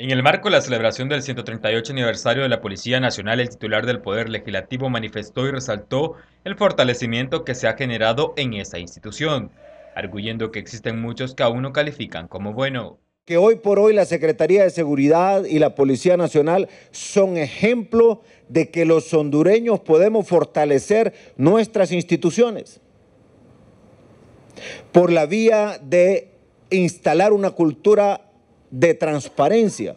En el marco de la celebración del 138 aniversario de la Policía Nacional, el titular del Poder Legislativo manifestó y resaltó el fortalecimiento que se ha generado en esa institución, arguyendo que existen muchos que aún no califican como bueno que hoy por hoy la Secretaría de Seguridad y la Policía Nacional son ejemplo de que los hondureños podemos fortalecer nuestras instituciones por la vía de instalar una cultura de transparencia.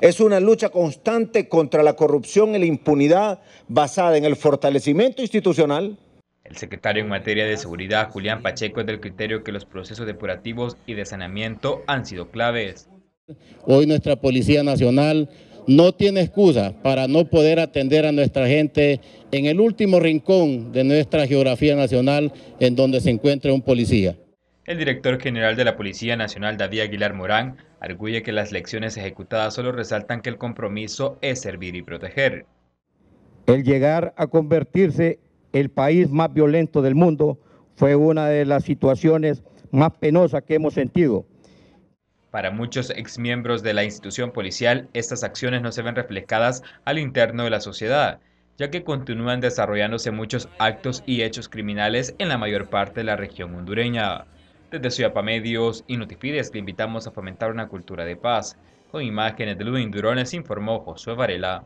Es una lucha constante contra la corrupción y la impunidad basada en el fortalecimiento institucional. El secretario en materia de seguridad, Julián Pacheco, es del criterio que los procesos depurativos y de saneamiento han sido claves. Hoy nuestra Policía Nacional no tiene excusa para no poder atender a nuestra gente en el último rincón de nuestra geografía nacional en donde se encuentra un policía. El director general de la Policía Nacional, David Aguilar Morán, arguye que las lecciones ejecutadas solo resaltan que el compromiso es servir y proteger. El llegar a convertirse el país más violento del mundo fue una de las situaciones más penosas que hemos sentido. Para muchos exmiembros de la institución policial, estas acciones no se ven reflejadas al interno de la sociedad, ya que continúan desarrollándose muchos actos y hechos criminales en la mayor parte de la región hondureña. Desde Ciudad Medios y Notifides que invitamos a fomentar una cultura de paz. Con imágenes de Ludwig Durones informó Josué Varela.